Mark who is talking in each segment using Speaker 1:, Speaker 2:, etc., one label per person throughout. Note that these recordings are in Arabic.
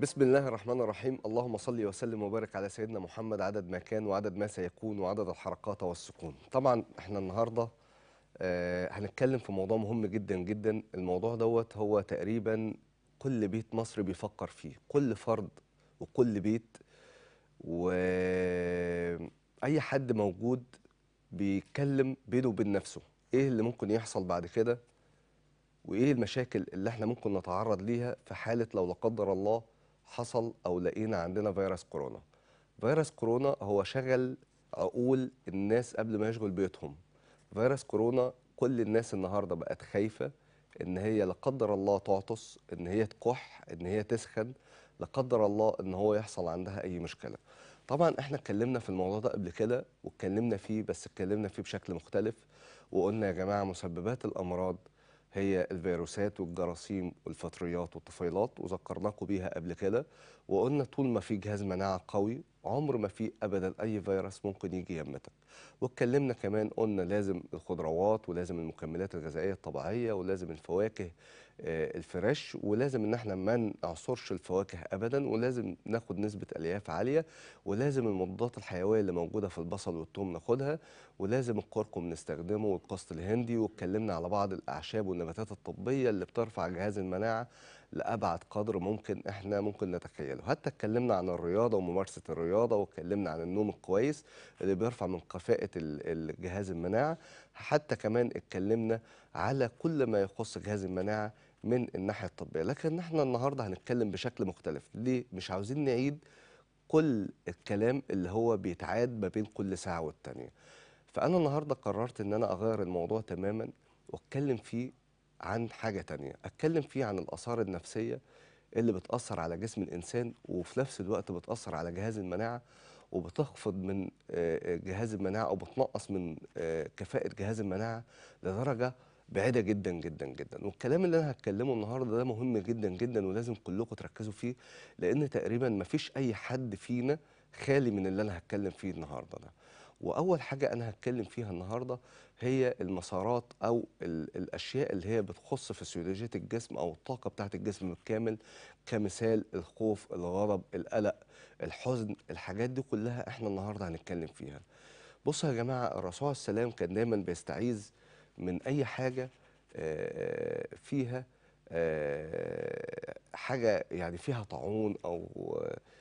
Speaker 1: بسم الله الرحمن الرحيم اللهم صل وسلم وبارك على سيدنا محمد عدد ما كان وعدد ما سيكون وعدد الحركات والسكون طبعا احنا النهارده آه، هنتكلم في موضوع مهم جدا جدا الموضوع دوت هو تقريبا كل بيت مصري بيفكر فيه كل فرد وكل بيت واي حد موجود بيتكلم بينه وبين نفسه ايه اللي ممكن يحصل بعد كده وايه المشاكل اللي احنا ممكن نتعرض ليها في حاله لو لا قدر الله حصل او لقينا عندنا فيروس كورونا فيروس كورونا هو شغل عقول الناس قبل ما يشغل بيوتهم فيروس كورونا كل الناس النهارده بقت خايفه ان هي لا قدر الله تعطس ان هي تكح ان هي تسخن لا قدر الله ان هو يحصل عندها اي مشكله طبعا احنا اتكلمنا في الموضوع ده قبل كده واتكلمنا فيه بس اتكلمنا فيه بشكل مختلف وقلنا يا جماعه مسببات الامراض هي الفيروسات والجراثيم والفطريات والطفيلات وذكرناكم بيها قبل كده وقلنا طول ما في جهاز مناعه قوي عمر ما في ابدا اي فيروس ممكن يجي يمتك واتكلمنا كمان قلنا لازم الخضروات ولازم المكملات الغذائيه الطبيعيه ولازم الفواكه آه، الفريش ولازم ان احنا ما نعصرش الفواكه ابدا ولازم ناخد نسبه الياف عاليه ولازم المضادات الحيويه اللي موجوده في البصل والثوم ناخدها ولازم الكركم نستخدمه والقسط الهندي واتكلمنا على بعض الاعشاب والنباتات الطبيه اللي بترفع جهاز المناعه لابعد قدر ممكن احنا ممكن نتخيله حتى اتكلمنا عن الرياضه وممارسه الرياضه واتكلمنا عن النوم الكويس اللي بيرفع من كفاءه الجهاز المناعه حتى كمان اتكلمنا على كل ما يخص جهاز المناعه من الناحيه الطبيه لكن احنا النهارده هنتكلم بشكل مختلف ليه مش عاوزين نعيد كل الكلام اللي هو بيتعاد ما بين كل ساعه والتانيه فانا النهارده قررت ان انا اغير الموضوع تماما واتكلم فيه عن حاجه تانيه اتكلم فيه عن الاثار النفسيه اللي بتاثر على جسم الانسان وفي نفس الوقت بتاثر على جهاز المناعه وبتخفض من آه، آه، جهاز المناعه او بتنقص من آه، كفاءه جهاز المناعه لدرجه بعيده جدا جدا جدا والكلام اللي انا هتكلمه النهارده ده مهم جدا جدا ولازم كلكم تركزوا فيه لان تقريبا ما فيش اي حد فينا خالي من اللي انا هتكلم فيه النهارده ده واول حاجه انا هتكلم فيها النهارده هي المسارات او الاشياء اللي هي بتخص فسيولوجيه الجسم او الطاقه بتاعه الجسم بالكامل كمثال الخوف الغضب القلق الحزن الحاجات دي كلها احنا النهارده هنتكلم فيها بصوا يا جماعه الرسول عليه السلام كان دايما بيستعيذ من اي حاجه آه، آه، فيها آه، حاجه يعني فيها طاعون او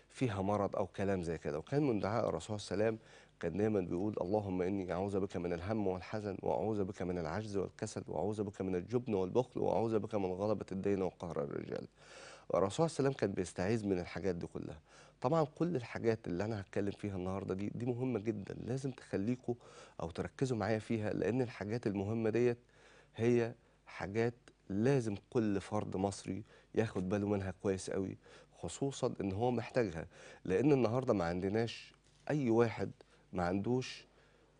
Speaker 1: فيها مرض او كلام زي كده وكان من دعاء الرسول صلى الله عليه وسلم كان دايما بيقول اللهم اني اعوذ بك من الهم والحزن واعوذ بك من العجز والكسل واعوذ بك من الجبن والبخل واعوذ بك من غلبه الدين وقهر الرجال الرسول صلى الله عليه وسلم كان بيستعيذ من الحاجات دي كلها طبعا كل الحاجات اللي انا هتكلم فيها النهارده دي دي مهمه جدا لازم تخليكوا او تركزوا معايا فيها لان الحاجات المهمه ديت هي حاجات لازم كل فرد مصري ياخد باله منها كويس قوي خصوصا ان هو محتاجها لان النهارده ما عندناش اي واحد ما عندوش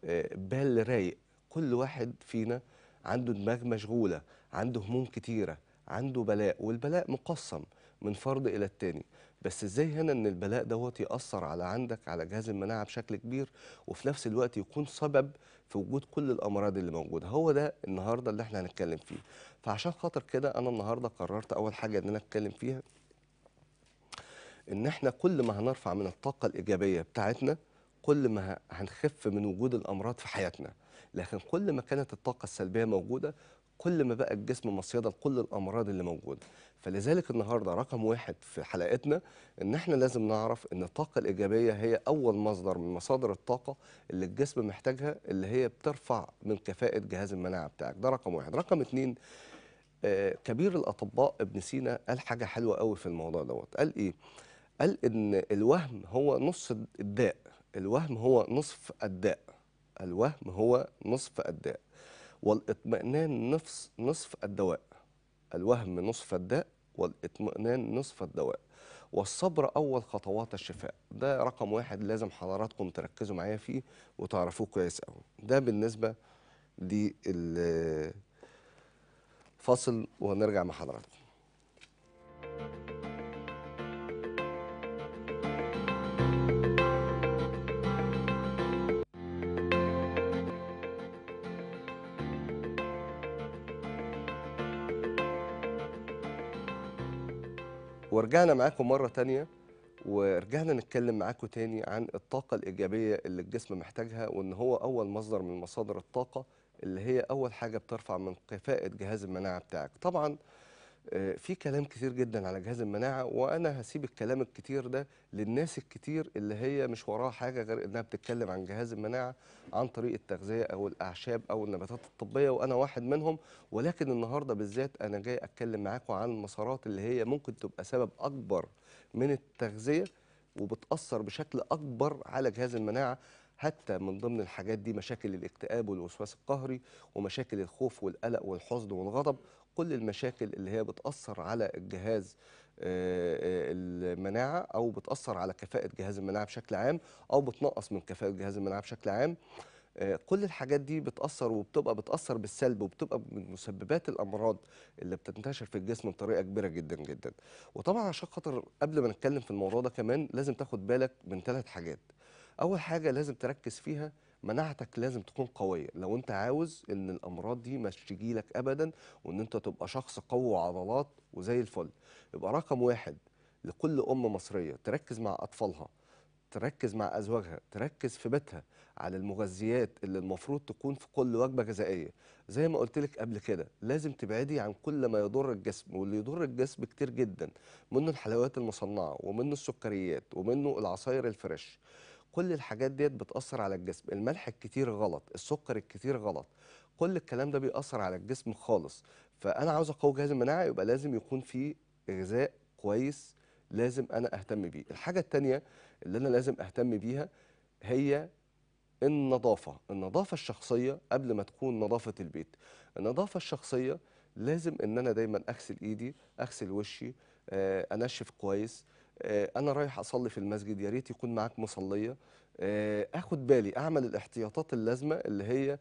Speaker 1: آه، بال رايق كل واحد فينا عنده دماغ مشغوله عنده هموم كتيره عنده بلاء والبلاء مقسم من فرد الى التاني بس ازاي هنا ان البلاء دوت ياثر على عندك على جهاز المناعه بشكل كبير وفي نفس الوقت يكون سبب في وجود كل الامراض اللي موجوده هو ده النهارده اللي احنا هنتكلم فيه فعشان خاطر كده انا النهارده قررت اول حاجه ان انا اتكلم فيها ان احنا كل ما هنرفع من الطاقه الايجابيه بتاعتنا كل ما هنخف من وجود الامراض في حياتنا لكن كل ما كانت الطاقه السلبيه موجوده كل ما بقى الجسم مصيده لكل الامراض اللي موجوده فلذلك النهارده رقم واحد في حلقتنا ان احنا لازم نعرف ان الطاقه الايجابيه هي اول مصدر من مصادر الطاقه اللي الجسم محتاجها اللي هي بترفع من كفاءه جهاز المناعه بتاعك ده رقم واحد رقم اتنين آه كبير الاطباء ابن سينا قال حاجه حلوه قوي في الموضوع دوت قال ايه قال ان الوهم هو نص الداء الوهم هو نصف الداء الوهم هو نصف الداء والاطمئنان نفس نصف الدواء الوهم نصف الداء والاطمئنان نصف الدواء والصبر أول خطوات الشفاء ده رقم واحد لازم حضراتكم تركزوا معايا فيه وتعرفوه كويس قوي ده بالنسبة لفصل وهنرجع مع حضراتكم ورجعنا معاكم مرة تانية ورجعنا نتكلم معاكم تاني عن الطاقة الإيجابية اللي الجسم محتاجها وإن هو أول مصدر من مصادر الطاقة اللي هي أول حاجة بترفع من كفاءة جهاز المناعة بتاعك طبعاً آه، في كلام كتير جدا على جهاز المناعه وانا هسيب الكلام الكتير ده للناس الكتير اللي هي مش وراها حاجه غير انها بتتكلم عن جهاز المناعه عن طريق التغذيه او الاعشاب او النباتات الطبيه وانا واحد منهم ولكن النهارده بالذات انا جاي اتكلم معاكم عن المسارات اللي هي ممكن تبقى سبب اكبر من التغذيه وبتاثر بشكل اكبر على جهاز المناعه حتى من ضمن الحاجات دي مشاكل الاكتئاب والوسواس القهري ومشاكل الخوف والقلق والحزن والغضب كل المشاكل اللي هي بتأثر على الجهاز آه، آه، المناعة أو بتأثر على كفاءة جهاز المناعة بشكل عام أو بتنقص من كفاءة جهاز المناعة بشكل عام آه، كل الحاجات دي بتأثر وبتبقى بتأثر بالسلب وبتبقى من مسببات الأمراض اللي بتنتشر في الجسم بطريقة كبيرة جدا جدا وطبعا عشان خاطر قبل ما نتكلم في الموضوع ده كمان لازم تاخد بالك من ثلاث حاجات اول حاجه لازم تركز فيها مناعتك لازم تكون قويه لو انت عاوز ان الامراض دي ما تجيلك ابدا وان انت تبقى شخص قوي وعضلات وزي الفل يبقى رقم واحد لكل ام مصريه تركز مع اطفالها تركز مع ازواجها تركز في بيتها على المغذيات اللي المفروض تكون في كل وجبه غذائيه زي ما قلت لك قبل كده لازم تبعدي عن كل ما يضر الجسم واللي يضر الجسم كتير جدا منه الحلويات المصنعه ومنه السكريات ومنه العصاير الفريش كل الحاجات ديت بتأثر على الجسم الملح الكتير غلط السكر الكتير غلط كل الكلام ده بيأثر على الجسم خالص فأنا عاوز أقوي جهاز المناعة يبقى لازم يكون في غذاء كويس لازم أنا أهتم بيه الحاجة التانية اللي أنا لازم أهتم بيها هي النظافة النظافة الشخصية قبل ما تكون نظافة البيت النظافة الشخصية لازم ان انا دايما اغسل ايدي اغسل وشي آه، انشف كويس آه، انا رايح اصلي في المسجد يا ريت يكون معاك مصليه آه، اخد بالي اعمل الاحتياطات اللازمه اللي هي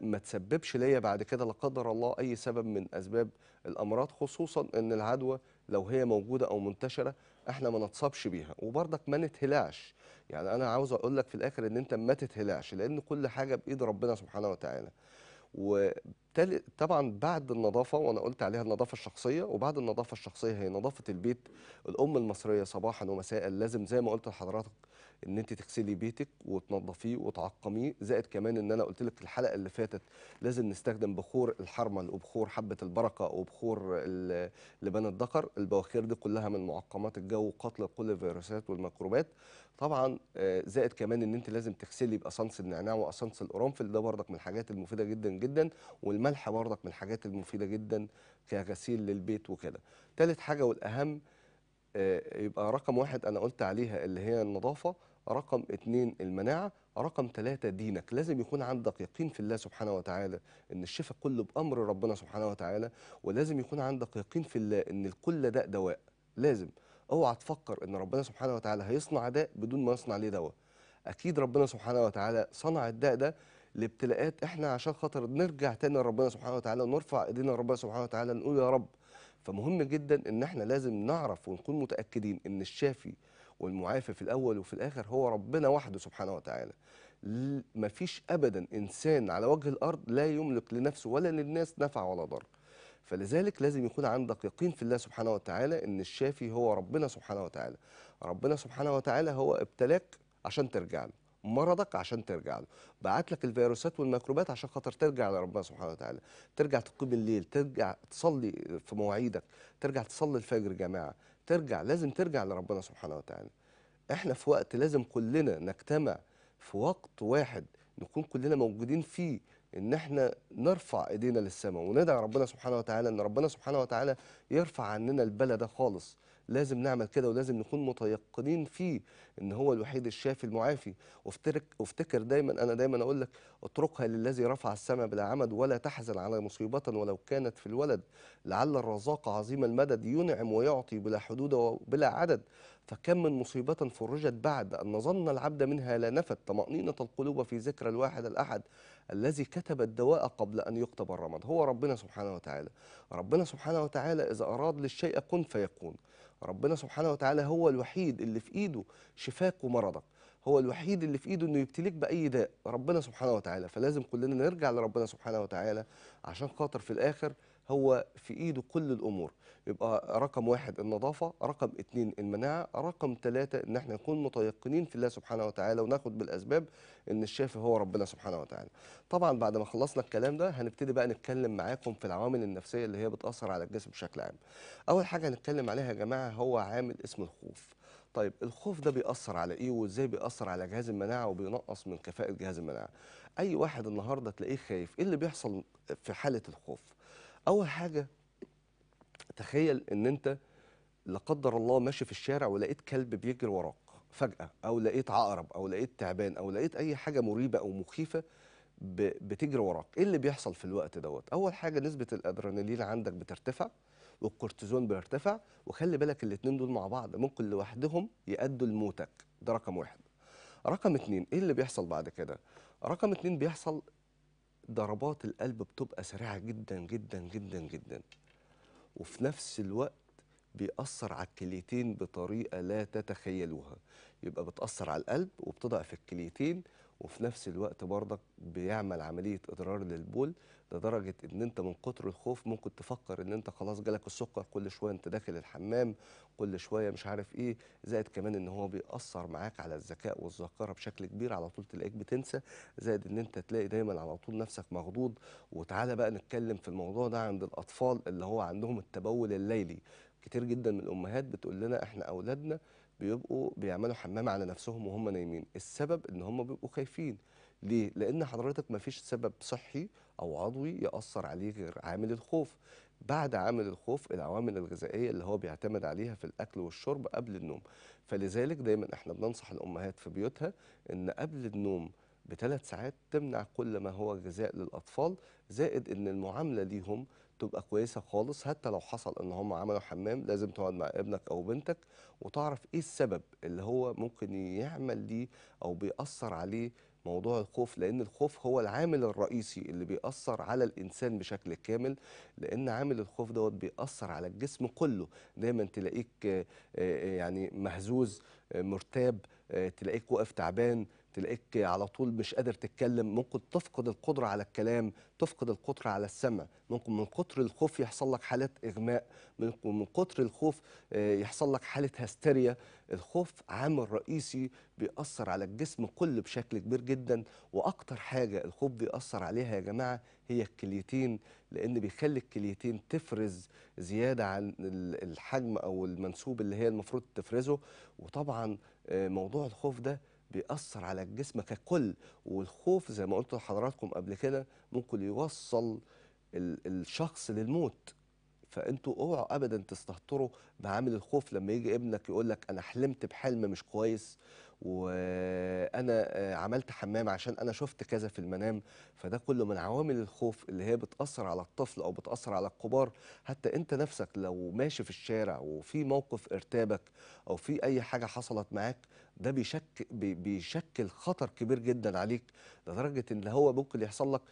Speaker 1: ما تسببش ليا بعد كده لا قدر الله اي سبب من اسباب الامراض خصوصا ان العدوى لو هي موجوده او منتشره احنا ما نتصابش بيها وبرضك ما نتهلعش يعني انا عاوز اقول لك في الاخر ان انت ما تتهلعش لان كل حاجه بايد ربنا سبحانه وتعالى وطبعا بعد النظافه وانا قلت عليها النظافه الشخصيه وبعد النظافه الشخصيه هي نظافه البيت الام المصريه صباحا ومساء لازم زي ما قلت لحضرتك ان انت تغسلي بيتك وتنظفيه وتعقميه زائد كمان ان انا قلت لك الحلقه اللي فاتت لازم نستخدم بخور الحرمل وبخور حبه البركه وبخور لبان الدقر البواخير دي كلها من معقمات الجو وقتل كل الفيروسات والميكروبات طبعا آه، زائد كمان ان انت لازم تغسلي باسانس النعناع واسانس القرنفل ده بردك من الحاجات المفيده جدا جدا والملح بردك من الحاجات المفيده جدا كغسيل للبيت وكده ثالث حاجه والاهم آه، يبقى رقم واحد انا قلت عليها اللي هي النظافه رقم اثنين المناعة رقم ثلاثة دينك لازم يكون عندك يقين في الله سبحانه وتعالى ان الشفاء كله بأمر ربنا سبحانه وتعالى ولازم يكون عندك يقين في الله ان الكل ده دواء لازم اوعى تفكر ان ربنا سبحانه وتعالى هيصنع داء بدون ما يصنع ليه دواء اكيد ربنا سبحانه وتعالى صنع الداء ده لابتلاءات احنا عشان خاطر نرجع تاني لربنا سبحانه وتعالى ونرفع ايدينا لربنا سبحانه وتعالى نقول يا رب فمهم جدا ان احنا لازم نعرف ونكون متاكدين ان الشافي والمعافى في الأول وفي الآخر هو ربنا وحده سبحانه وتعالى ما فيش أبدا إنسان على وجه الأرض لا يملك لنفسه ولا للناس نفع ولا ضر فلذلك لازم يكون عندك يقين في الله سبحانه وتعالى ان الشافي هو ربنا سبحانه وتعالى ربنا سبحانه وتعالى هو ابتلاك عشان ترجع له مرضك عشان ترجع له بعت لك الفيروسات والميكروبات عشان خاطر ترجع لربنا سبحانه وتعالى ترجع تقيم الليل ترجع تصلي في مواعيدك ترجع تصلي الفجر جماعه ترجع لازم ترجع لربنا سبحانه وتعالى احنا في وقت لازم كلنا نجتمع في وقت واحد نكون كلنا موجودين فيه ان احنا نرفع ايدينا للسماء وندعي ربنا سبحانه وتعالى ان ربنا سبحانه وتعالى يرفع عننا البلا ده خالص لازم نعمل كده ولازم نكون متيقنين فيه ان هو الوحيد الشافي المعافي وافترك وافتكر دايما انا دايما اقول لك اتركها للذي رفع السماء بلا عمد ولا تحزن على مصيبه ولو كانت في الولد لعل الرزاق عظيم المدد ينعم ويعطي بلا حدود وبلا عدد فكم من مصيبة فرجت بعد أن ظن العبد منها لا نفت طمأنينة القلوب في ذكر الواحد الأحد الذي كتب الدواء قبل أن يكتب الرمد هو ربنا سبحانه وتعالى ربنا سبحانه وتعالى إذا أراد للشيء كن فيكون ربنا سبحانه وتعالى هو الوحيد اللي في ايده شفاك ومرضك هو الوحيد اللي في ايده انه يبتليك باي داء ربنا سبحانه وتعالى فلازم كلنا نرجع لربنا سبحانه وتعالى عشان خاطر في الاخر هو في ايده كل الامور يبقى رقم واحد النظافه رقم اثنين المناعه رقم ثلاثه ان احنا نكون متيقنين في الله سبحانه وتعالى وناخد بالاسباب ان الشافي هو ربنا سبحانه وتعالى طبعا بعد ما خلصنا الكلام ده هنبتدي بقى نتكلم معاكم في العوامل النفسيه اللي هي بتاثر على الجسم بشكل عام اول حاجه هنتكلم عليها يا جماعه هو عامل اسمه الخوف طيب الخوف ده بيأثر على ايه وازاي بيأثر على جهاز المناعه وبينقص من كفاءه جهاز المناعه اي واحد النهارده تلاقيه خايف ايه اللي بيحصل في حاله الخوف اول حاجه تخيل ان انت لا قدر الله ماشي في الشارع ولقيت كلب بيجري وراك فجاه او لقيت عقرب او لقيت تعبان او لقيت اي حاجه مريبه او مخيفه بتجري وراك ايه اللي بيحصل في الوقت دوت اول حاجه نسبه الادرينالين عندك بترتفع والكورتيزون بيرتفع وخلي بالك الاثنين دول مع بعض ممكن لوحدهم يأدوا لموتك ده رقم واحد رقم اتنين ايه اللي بيحصل بعد كده رقم اتنين بيحصل ضربات القلب بتبقى سريعه جدا جدا جدا جدا وفي نفس الوقت بيأثر على الكليتين بطريقه لا تتخيلوها يبقى بتأثر على القلب وبتضعف الكليتين وفي نفس الوقت برضك بيعمل عمليه اضرار للبول لدرجه ان انت من كتر الخوف ممكن تفكر ان انت خلاص جالك السكر كل شويه انت داخل الحمام كل شويه مش عارف ايه زائد كمان ان هو بيأثر معاك على الذكاء والذاكره بشكل كبير على طول تلاقيك بتنسى زائد ان انت تلاقي دايما على طول نفسك مخضوض وتعالى بقى نتكلم في الموضوع ده عند الاطفال اللي هو عندهم التبول الليلي كتير جدا من الامهات بتقول لنا احنا اولادنا بيبقوا بيعملوا حمام على نفسهم وهم نايمين السبب ان هم بيبقوا خايفين ليه لان حضرتك ما فيش سبب صحي او عضوي ياثر عليه غير عامل الخوف بعد عامل الخوف العوامل الغذائيه اللي هو بيعتمد عليها في الاكل والشرب قبل النوم فلذلك دايما احنا بننصح الامهات في بيوتها ان قبل النوم بثلاث ساعات تمنع كل ما هو غذاء للاطفال زائد ان المعامله ليهم تبقى كويسه خالص حتى لو حصل ان هم عملوا حمام لازم تقعد مع ابنك او بنتك وتعرف ايه السبب اللي هو ممكن يعمل دي او بيأثر عليه موضوع الخوف لان الخوف هو العامل الرئيسي اللي بيأثر على الانسان بشكل كامل لان عامل الخوف دوت بيأثر على الجسم كله دايما تلاقيك آه، آه، يعني مهزوز آه، مرتاب تلاقيك واقف تعبان تلاقيك على طول مش قادر تتكلم ممكن تفقد القدرة على الكلام تفقد القدرة على السمع ممكن من كتر الخوف يحصل لك حالة إغماء ممكن من كتر الخوف آه، يحصل لك حالة هستيريا الخوف عامل رئيسي بيأثر على الجسم كله بشكل كبير جدا وأكتر حاجة الخوف بيأثر عليها يا جماعة هي الكليتين لأن بيخلي الكليتين تفرز زيادة عن الحجم أو المنسوب اللي هي المفروض تفرزه وطبعا آه، موضوع الخوف ده بيأثر على الجسم ككل والخوف زي ما قلت لحضراتكم قبل كده ممكن يوصل الشخص للموت فانتوا اوعوا ابدا تستهتروا بعامل الخوف لما يجي ابنك يقول لك انا حلمت بحلم مش كويس وانا آه، عملت حمام عشان انا شفت كذا في المنام فده كله من عوامل الخوف اللي هي بتاثر على الطفل او بتاثر على الكبار حتى انت نفسك لو ماشي في الشارع وفي موقف ارتابك او في اي حاجه حصلت معاك ده بيشكل بيشكل خطر كبير جدا عليك لدرجه ان هو ممكن يحصل لك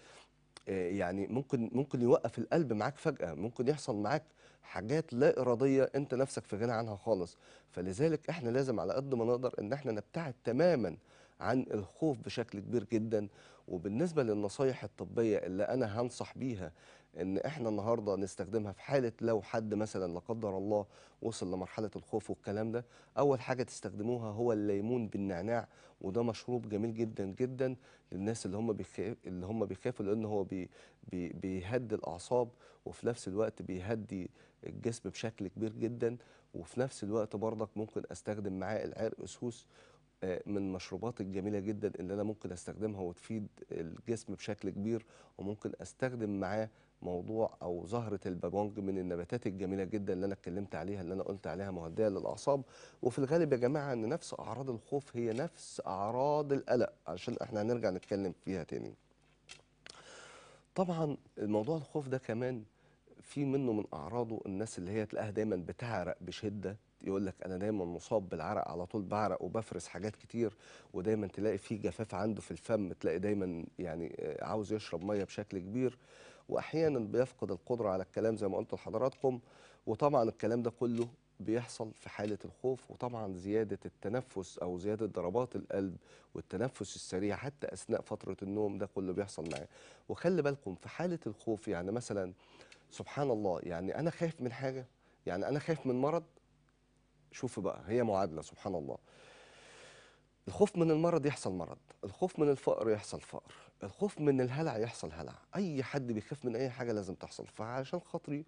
Speaker 1: آه، يعني ممكن ممكن يوقف القلب معاك فجأة ممكن يحصل معاك حاجات لا إرادية أنت نفسك في غنى عنها خالص فلذلك إحنا لازم على قد ما نقدر إن إحنا نبتعد تماما عن الخوف بشكل كبير جدا وبالنسبة للنصايح الطبية اللي أنا هنصح بيها ان احنا النهارده نستخدمها في حاله لو حد مثلا لا قدر الله وصل لمرحله الخوف والكلام ده اول حاجه تستخدموها هو الليمون بالنعناع وده مشروب جميل جدا جدا للناس اللي هم بيخاف اللي هم بيخافوا لان هو بي بي بيهدي الاعصاب وفي نفس الوقت بيهدي الجسم بشكل كبير جدا وفي نفس الوقت برضك ممكن استخدم معاه العرق سوس من المشروبات الجميله جدا اللي انا ممكن استخدمها وتفيد الجسم بشكل كبير وممكن استخدم معاه موضوع او زهره البابونج من النباتات الجميله جدا اللي انا اتكلمت عليها اللي انا قلت عليها مهدئه للاعصاب وفي الغالب يا جماعه ان نفس اعراض الخوف هي نفس اعراض القلق عشان احنا هنرجع نتكلم فيها تاني. طبعا الموضوع الخوف ده كمان في منه من اعراضه الناس اللي هي تلاقيها دايما بتعرق بشده يقول لك انا دايما مصاب بالعرق على طول بعرق وبفرز حاجات كتير ودايما تلاقي في جفاف عنده في الفم تلاقي دايما يعني آه، عاوز يشرب ميه بشكل كبير واحيانا بيفقد القدره على الكلام زي ما قلت لحضراتكم وطبعا الكلام ده كله بيحصل في حالة الخوف وطبعا زيادة التنفس أو زيادة ضربات القلب والتنفس السريع حتى أثناء فترة النوم ده كله بيحصل معاه وخلي بالكم في حالة الخوف يعني مثلا سبحان الله يعني أنا خايف من حاجة يعني أنا خايف من مرض شوف بقى هي معادله سبحان الله الخوف من المرض يحصل مرض الخوف من الفقر يحصل فقر الخوف من الهلع يحصل هلع اي حد بيخاف من اي حاجه لازم تحصل فعشان خاطري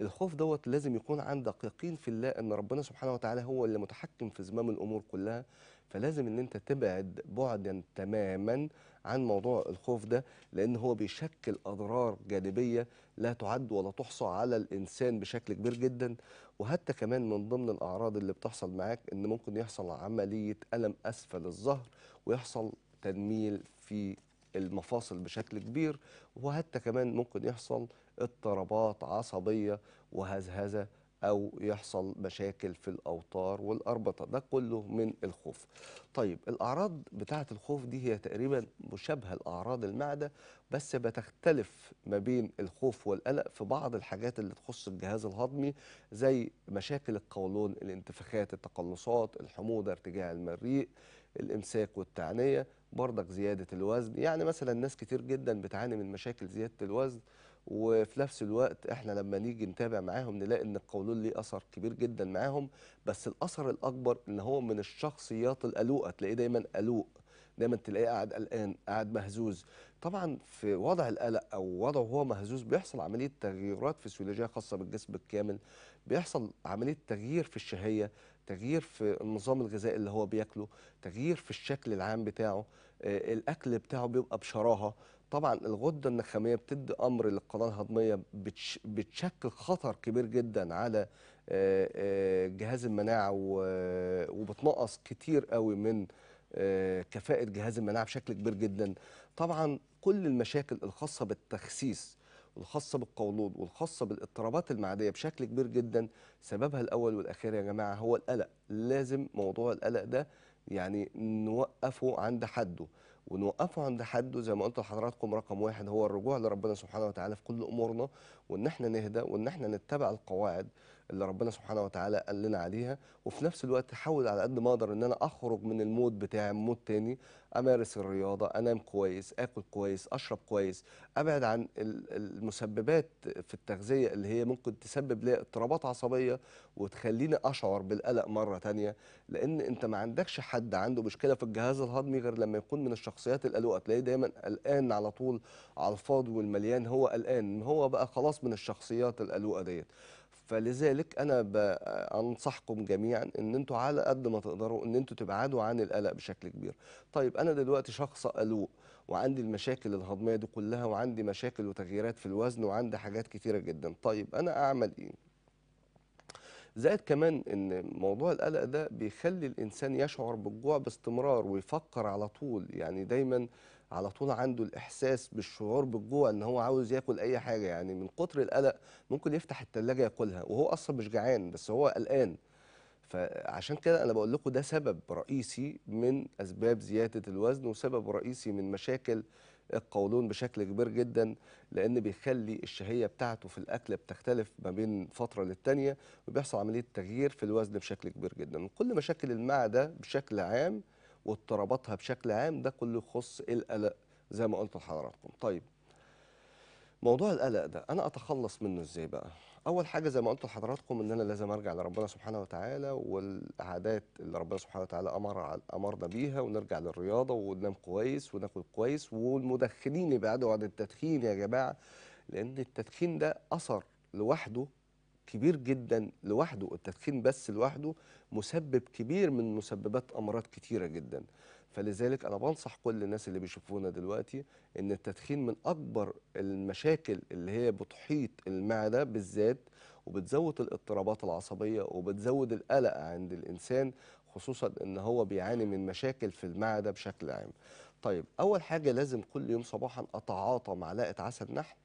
Speaker 1: الخوف دوت لازم يكون عندك يقين في الله ان ربنا سبحانه وتعالى هو اللي متحكم في زمام الامور كلها فلازم ان انت تبعد بعدا تماما عن موضوع الخوف ده لان هو بيشكل اضرار جانبيه لا تعد ولا تحصى على الانسان بشكل كبير جدا وحتى كمان من ضمن الاعراض اللي بتحصل معاك ان ممكن يحصل عمليه الم اسفل الظهر ويحصل تنميل في المفاصل بشكل كبير وحتى كمان ممكن يحصل اضطرابات عصبيه وهزهزه أو يحصل مشاكل في الأوتار والأربطة ده كله من الخوف طيب الأعراض بتاعة الخوف دي هي تقريبا مشابهة لأعراض المعدة بس بتختلف ما بين الخوف والقلق في بعض الحاجات اللي تخص الجهاز الهضمي زي مشاكل القولون الانتفاخات التقلصات الحموضة ارتجاع المريء الإمساك والتعنية برضك زيادة الوزن يعني مثلا ناس كتير جدا بتعاني من مشاكل زيادة الوزن وفي نفس الوقت احنا لما نيجي نتابع معاهم نلاقي ان القولون ليه اثر كبير جدا معاهم بس الاثر الاكبر ان هو من الشخصيات القلوقه تلاقيه دايما قلوق دايما تلاقيه قاعد قلقان قاعد مهزوز طبعا في وضع القلق او وضعه هو مهزوز بيحصل عمليه تغيرات فسيولوجيه خاصه بالجسم بالكامل بيحصل عمليه تغيير في الشهيه تغيير في النظام الغذائي اللي هو بياكله تغيير في الشكل العام بتاعه آه، الاكل بتاعه بيبقى بشراهه طبعا الغده النخاميه بتدي امر للقناه الهضميه بتشكل خطر كبير جدا على آه، آه، جهاز المناعه وبتنقص كتير قوي من آه، كفاءه جهاز المناعه بشكل كبير جدا طبعا كل المشاكل الخاصه بالتخسيس والخاصه بالقولون والخاصه بالاضطرابات المعديه بشكل كبير جدا سببها الاول والاخير يا جماعه هو القلق لازم موضوع القلق ده يعني نوقفه عند حده ونوقفه عند حده زي ما قلت لحضراتكم رقم واحد هو الرجوع لربنا سبحانه وتعالى في كل امورنا وان احنا نهدى وان احنا نتبع القواعد اللي ربنا سبحانه وتعالى قال لنا عليها وفي نفس الوقت احاول على قد ما اقدر ان انا اخرج من المود بتاعي مود تاني امارس الرياضه انام كويس اكل كويس اشرب كويس ابعد عن المسببات في التغذيه اللي هي ممكن تسبب لي اضطرابات عصبيه وتخليني اشعر بالقلق مره تانية لان انت ما عندكش حد عنده مشكله في الجهاز الهضمي غير لما يكون من الشخصيات القلقه تلاقيه دايما قلقان على طول على الفاضي والمليان هو قلقان هو بقى خلاص من الشخصيات القلقه ديت فلذلك انا انصحكم جميعا ان انتوا على قد ما تقدروا ان انتوا تبعدوا عن القلق بشكل كبير طيب انا دلوقتي شخص قلوق وعندي المشاكل الهضميه دي كلها وعندي مشاكل وتغييرات في الوزن وعندي حاجات كتيره جدا طيب انا اعمل ايه زائد كمان ان موضوع القلق ده بيخلي الانسان يشعر بالجوع باستمرار ويفكر على طول يعني دايما على طول عنده الاحساس بالشعور بالجوع ان هو عاوز ياكل اي حاجه يعني من كتر القلق ممكن يفتح الثلاجه ياكلها وهو اصلا مش جعان بس هو قلقان فعشان كده انا بقول لكم ده سبب رئيسي من اسباب زياده الوزن وسبب رئيسي من مشاكل القولون بشكل كبير جدا لان بيخلي الشهيه بتاعته في الاكل بتختلف ما بين فتره للتانيه وبيحصل عمليه تغيير في الوزن بشكل كبير جدا وكل مشاكل المعده بشكل عام واضطراباتها بشكل عام ده كله يخص القلق زي ما قلت لحضراتكم طيب موضوع القلق ده انا اتخلص منه ازاي بقى اول حاجه زي ما قلت لحضراتكم ان انا لازم ارجع لربنا سبحانه وتعالى والعادات اللي ربنا سبحانه وتعالى امر امرنا بيها ونرجع للرياضه وننام كويس وناكل كويس والمدخنين يبعدوا عن التدخين يا جماعه لان التدخين ده اثر لوحده كبير جدا لوحده التدخين بس لوحده مسبب كبير من مسببات امراض كتيره جدا فلذلك انا بنصح كل الناس اللي بيشوفونا دلوقتي ان التدخين من اكبر المشاكل اللي هي بتحيط المعده بالذات وبتزود الاضطرابات العصبيه وبتزود القلق عند الانسان خصوصا ان هو بيعاني من مشاكل في المعده بشكل عام طيب اول حاجه لازم كل يوم صباحا اتعاطى معلقه عسل نحل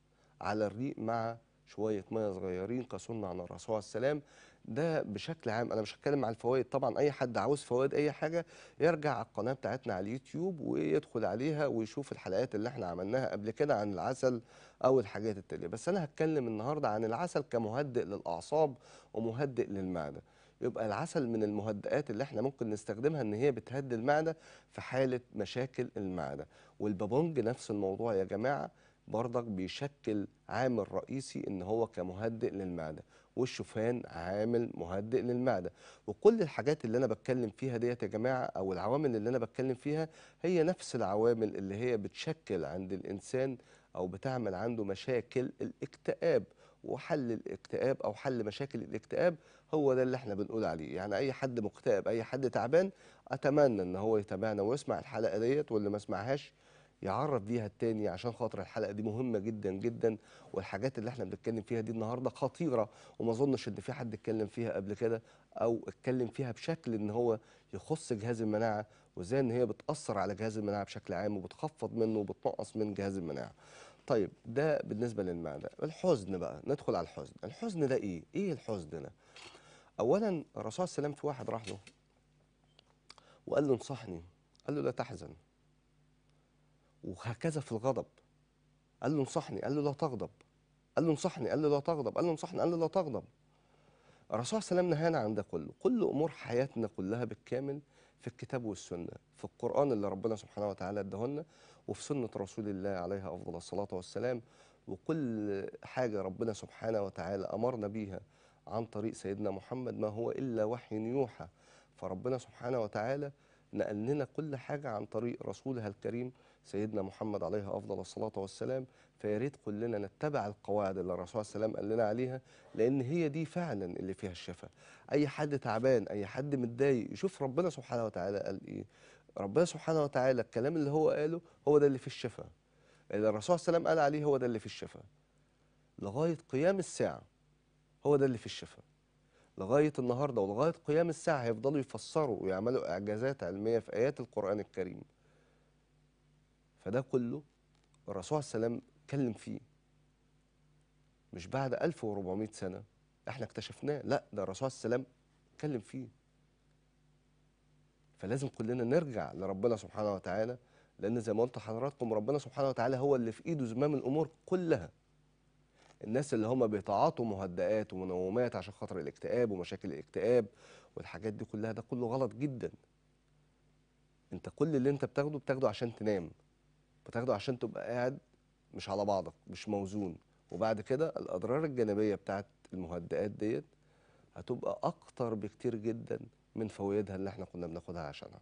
Speaker 1: على الريق مع شويه ميه صغيرين كسرنا على الرسول عليه السلام ده بشكل عام انا مش هتكلم على الفوائد طبعا اي حد عاوز فوائد اي حاجه يرجع على القناه بتاعتنا على اليوتيوب ويدخل عليها ويشوف الحلقات اللي احنا عملناها قبل كده عن العسل او الحاجات التاليه بس انا هتكلم النهارده عن العسل كمهدئ للاعصاب ومهدئ للمعده يبقى العسل من المهدئات اللي احنا ممكن نستخدمها ان هي بتهدي المعده في حاله مشاكل المعده والبابونج نفس الموضوع يا جماعه برضك بيشكل عامل رئيسي ان هو كمهدئ للمعده والشوفان عامل مهدئ للمعده وكل الحاجات اللي انا بتكلم فيها ديت يا جماعه او العوامل اللي انا بتكلم فيها هي نفس العوامل اللي هي بتشكل عند الانسان او بتعمل عنده مشاكل الاكتئاب وحل الاكتئاب او حل مشاكل الاكتئاب هو ده اللي احنا بنقول عليه يعني اي حد مكتئب اي حد تعبان اتمنى ان هو يتابعنا ويسمع الحلقه ديت واللي ما سمعهاش يعرف بيها التاني عشان خاطر الحلقه دي مهمه جدا جدا والحاجات اللي احنا بنتكلم فيها دي النهارده خطيره وما اظنش ان في حد اتكلم فيها قبل كده او اتكلم فيها بشكل ان هو يخص جهاز المناعه وازاي ان هي بتاثر على جهاز المناعه بشكل عام وبتخفض منه وبتنقص من جهاز المناعه. طيب ده بالنسبه للمعنى الحزن بقى ندخل على الحزن، الحزن ده ايه؟ ايه الحزن ده؟ اولا الرسول عليه السلام في واحد راح له وقال له انصحني قال له لا تحزن وهكذا في الغضب قال له انصحني قال له لا تغضب قال له انصحني قال له لا تغضب قال له انصحني قال له لا تغضب الرسول صلى الله عليه وسلم نهانا عن ده كله كل امور حياتنا كلها بالكامل في الكتاب والسنه في القران اللي ربنا سبحانه وتعالى لنا وفي سنه رسول الله عليها افضل الصلاه والسلام وكل حاجه ربنا سبحانه وتعالى امرنا بيها عن طريق سيدنا محمد ما هو الا وحي يوحى فربنا سبحانه وتعالى نقل لنا كل حاجه عن طريق رسولها الكريم سيدنا محمد عليه أفضل الصلاة والسلام فيا ريت كلنا نتبع القواعد اللي الرسول صلى الله عليه وسلم قال لنا عليها لأن هي دي فعلا اللي فيها الشفاء أي حد تعبان أي حد متضايق يشوف ربنا سبحانه وتعالى قال إيه ربنا سبحانه وتعالى الكلام اللي هو قاله هو ده اللي فيه الشفاء اللي الرسول صلى الله عليه وسلم قال عليه هو ده اللي فيه الشفاء لغاية قيام الساعة هو ده اللي فيه الشفاء لغاية النهاردة ولغاية قيام الساعة هيفضلوا يفسروا ويعملوا إعجازات علمية في آيات القرآن الكريم فده كله الرسول صلى الله عليه وسلم اتكلم فيه مش بعد 1400 سنة احنا اكتشفناه لا ده الرسول صلى الله عليه وسلم اتكلم فيه فلازم كلنا نرجع لربنا سبحانه وتعالى لأن زي ما قلت لحضراتكم ربنا سبحانه وتعالى هو اللي في إيده زمام الأمور كلها الناس اللي هم بيتعاطوا مهدئات ومنومات عشان خاطر الاكتئاب ومشاكل الاكتئاب والحاجات دي كلها ده كله غلط جدا انت كل اللي انت بتاخده بتاخده عشان تنام بتاخده عشان تبقى قاعد مش على بعضك مش موزون وبعد كده الاضرار الجانبيه بتاعت المهدئات ديت هتبقى اكتر بكتير جدا من فوائدها اللي احنا كنا بناخدها عشانها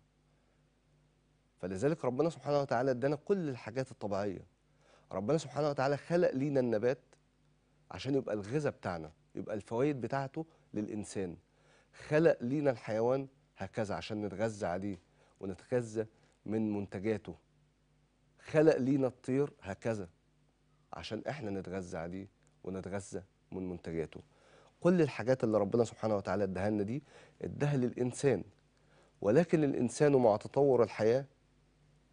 Speaker 1: فلذلك ربنا سبحانه وتعالى ادانا كل الحاجات الطبيعيه ربنا سبحانه وتعالى خلق لينا النبات عشان يبقى الغذاء بتاعنا يبقى الفوائد بتاعته للانسان خلق لينا الحيوان هكذا عشان نتغذى عليه ونتغذى من منتجاته خلق لينا الطير هكذا عشان احنا نتغذى عليه ونتغذى من منتجاته كل الحاجات اللي ربنا سبحانه وتعالى اداها لنا دي اداها للانسان ولكن الانسان مع تطور الحياه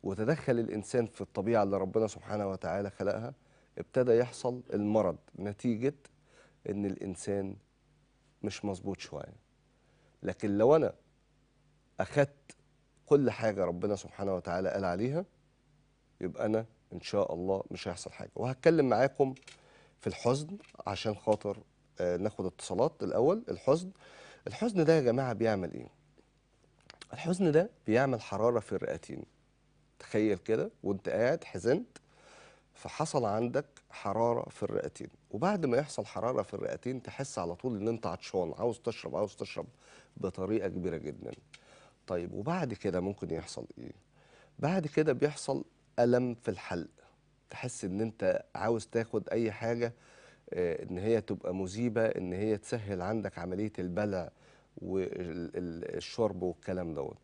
Speaker 1: وتدخل الانسان في الطبيعه اللي ربنا سبحانه وتعالى خلقها ابتدى يحصل المرض نتيجه ان الانسان مش مظبوط شويه لكن لو انا اخذت كل حاجه ربنا سبحانه وتعالى قال عليها يبقى انا ان شاء الله مش هيحصل حاجه وهتكلم معاكم في الحزن عشان خاطر آه، ناخد اتصالات الاول الحزن الحزن ده يا جماعه بيعمل ايه الحزن ده بيعمل حراره في الرئتين تخيل كده وانت قاعد حزنت فحصل عندك حراره في الرئتين وبعد ما يحصل حراره في الرئتين تحس على طول ان انت عطشان عاوز تشرب عاوز تشرب بطريقه كبيره جدا طيب وبعد كده ممكن يحصل ايه بعد كده بيحصل الم في الحلق تحس ان انت عاوز تاخد اي حاجه آه، ان هي تبقى مذيبه ان هي تسهل عندك عمليه البلع والشرب والكلام دوت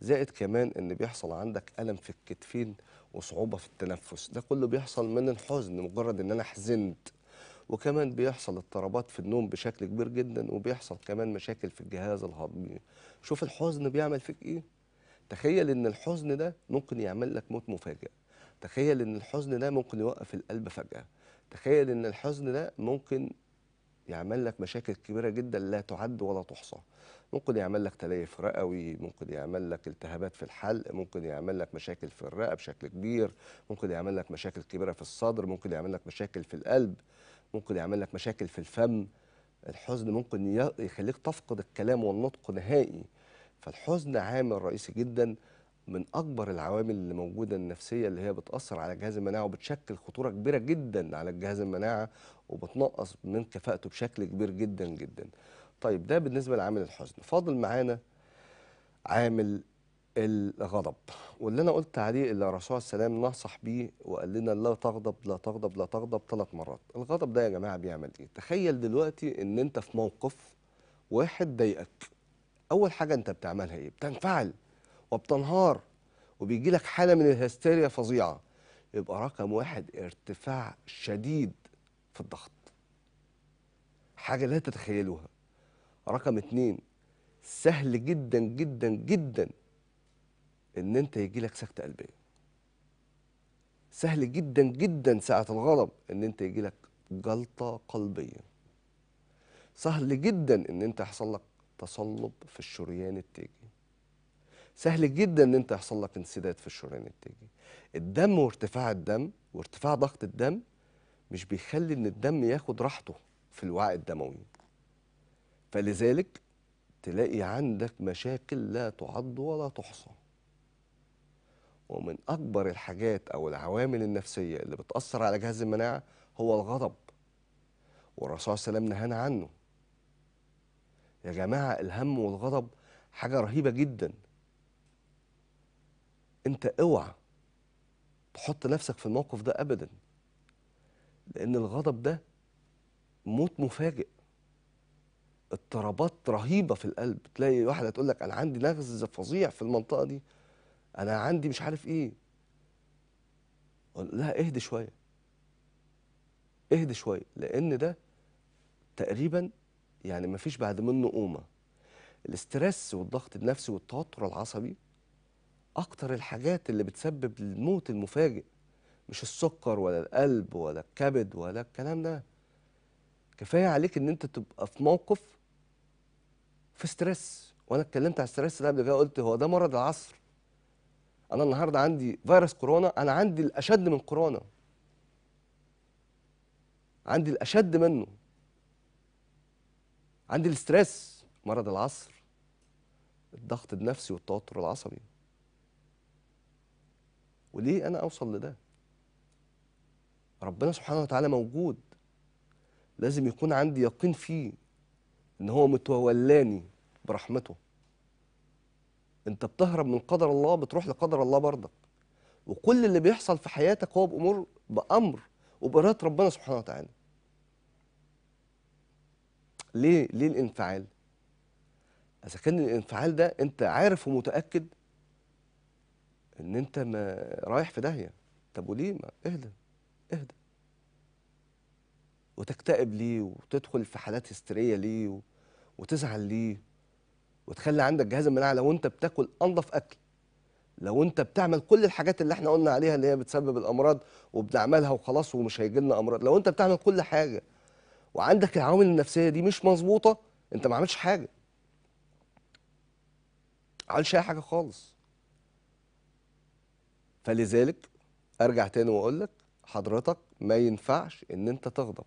Speaker 1: زائد كمان ان بيحصل عندك الم في الكتفين وصعوبه في التنفس ده كله بيحصل من الحزن مجرد ان انا حزنت وكمان بيحصل اضطرابات في النوم بشكل كبير جدا وبيحصل كمان مشاكل في الجهاز الهضمي شوف الحزن بيعمل فيك ايه تخيل ان الحزن ده ممكن يعمل لك موت مفاجئ تخيل ان الحزن ده ممكن يوقف القلب فجأة تخيل ان الحزن ده ممكن يعمل لك مشاكل كبيرة جدا لا تعد ولا تحصى ممكن يعمل لك تليف رئوي ممكن يعمل لك التهابات في الحلق ممكن يعمل لك مشاكل في الرئة بشكل كبير ممكن يعمل لك مشاكل كبيرة في الصدر ممكن يعمل لك مشاكل في القلب ممكن يعمل لك مشاكل في الفم الحزن ممكن يخليك تفقد الكلام والنطق نهائي فالحزن عامل رئيسي جدا من اكبر العوامل اللي موجوده النفسيه اللي هي بتاثر على جهاز المناعه وبتشكل خطوره كبيره جدا على جهاز المناعه وبتنقص من كفاءته بشكل كبير جدا جدا طيب ده بالنسبه لعامل الحزن فاضل معانا عامل الغضب واللي انا قلت عليه اللي الرسول عليه السلام نصح بيه وقال لنا لا تغضب لا تغضب لا تغضب ثلاث مرات الغضب ده يا جماعه بيعمل ايه تخيل دلوقتي ان انت في موقف واحد ضايقك اول حاجه انت بتعملها ايه بتنفعل وبتنهار وبيجي لك حاله من الهستيريا فظيعه يبقى رقم واحد ارتفاع شديد في الضغط حاجه لا تتخيلوها رقم اتنين سهل جدا جدا جدا ان انت يجي لك سكته قلبيه سهل جدا جدا ساعه الغضب ان انت يجي لك جلطه قلبيه سهل جدا ان انت يحصل لك تصلب في الشريان التاجي سهل جدا ان انت يحصل لك انسداد في الشريان التاجي الدم وارتفاع الدم وارتفاع ضغط الدم مش بيخلي ان الدم ياخد راحته في الوعاء الدموي فلذلك تلاقي عندك مشاكل لا تعد ولا تحصى ومن اكبر الحاجات او العوامل النفسيه اللي بتاثر على جهاز المناعه هو الغضب والرسول صلى الله عليه وسلم نهانا عنه يا جماعه الهم والغضب حاجه رهيبه جدا انت اوعى تحط نفسك في الموقف ده ابدا لان الغضب ده موت مفاجئ اضطرابات رهيبه في القلب تلاقي واحده تقول لك انا عندي نغز فظيع في المنطقه دي انا عندي مش عارف ايه لا لها اهدي شويه اهدي شويه لان ده تقريبا يعني ما فيش بعد منه قومه الاسترس والضغط النفسي والتوتر العصبي اكتر الحاجات اللي بتسبب الموت المفاجئ مش السكر ولا القلب ولا الكبد ولا الكلام ده كفايه عليك ان انت تبقى في موقف في ستريس وانا اتكلمت على الستريس ده قبل كده قلت هو ده مرض العصر انا النهارده عندي فيروس كورونا انا عندي الاشد من كورونا عندي الاشد منه عندي الستريس مرض العصر الضغط النفسي والتوتر العصبي وليه انا اوصل لده ربنا سبحانه وتعالى موجود لازم يكون عندي يقين فيه ان هو متولاني برحمته انت بتهرب من قدر الله بتروح لقدر الله برضك وكل اللي بيحصل في حياتك هو بامور بامر وبإرادة ربنا سبحانه وتعالى ليه ليه الانفعال اذا كان الانفعال ده انت عارف ومتاكد ان انت ما رايح في داهيه طب وليه ما اهدى اهدى وتكتئب ليه وتدخل في حالات هستيريه ليه وتزعل ليه وتخلي عندك جهاز المناعه لو انت بتاكل انظف اكل لو انت بتعمل كل الحاجات اللي احنا قلنا عليها اللي هي بتسبب الامراض وبنعملها وخلاص ومش هيجي لنا امراض لو انت بتعمل كل حاجه وعندك العوامل النفسيه دي مش مظبوطه انت ما عملتش حاجه ما اي حاجه خالص فلذلك ارجع تاني واقول لك حضرتك ما ينفعش ان انت تغضب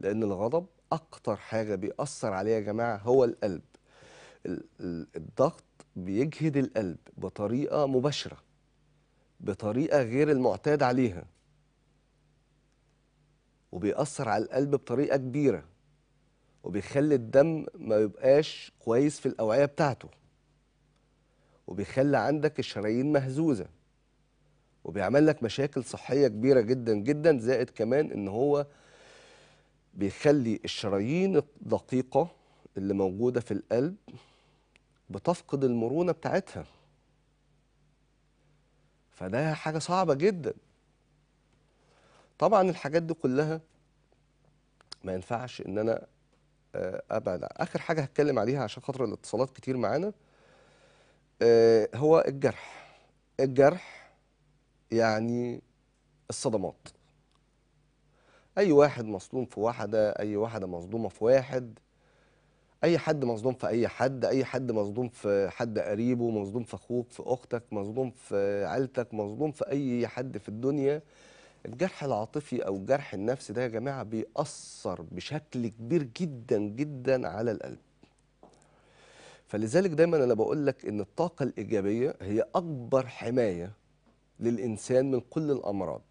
Speaker 1: لان الغضب اكتر حاجه بيأثر عليه يا جماعه هو القلب الضغط بيجهد القلب بطريقه مباشره بطريقه غير المعتاد عليها وبيأثر على القلب بطريقه كبيره وبيخلي الدم ما يبقاش كويس في الاوعيه بتاعته وبيخلي عندك الشرايين مهزوزه وبيعمل لك مشاكل صحيه كبيره جدا جدا زائد كمان ان هو بيخلي الشرايين الدقيقه اللي موجوده في القلب بتفقد المرونه بتاعتها فده حاجه صعبه جدا طبعا الحاجات دي كلها ما ينفعش ان انا آه، ابعد اخر حاجه هتكلم عليها عشان خاطر الاتصالات كتير معانا آه، هو الجرح الجرح يعني الصدمات اي واحد مصدوم في واحده اي واحده مصدومه في واحد اي حد مصدوم في اي حد اي حد مصدوم في حد قريبه مصدوم في اخوك في اختك مصدوم في عيلتك مصدوم في اي حد في الدنيا الجرح العاطفي او الجرح النفسي ده يا جماعه بيأثر بشكل كبير جدا جدا على القلب فلذلك دايما انا بقول لك ان الطاقه الايجابيه هي اكبر حمايه للإنسان من كل الأمراض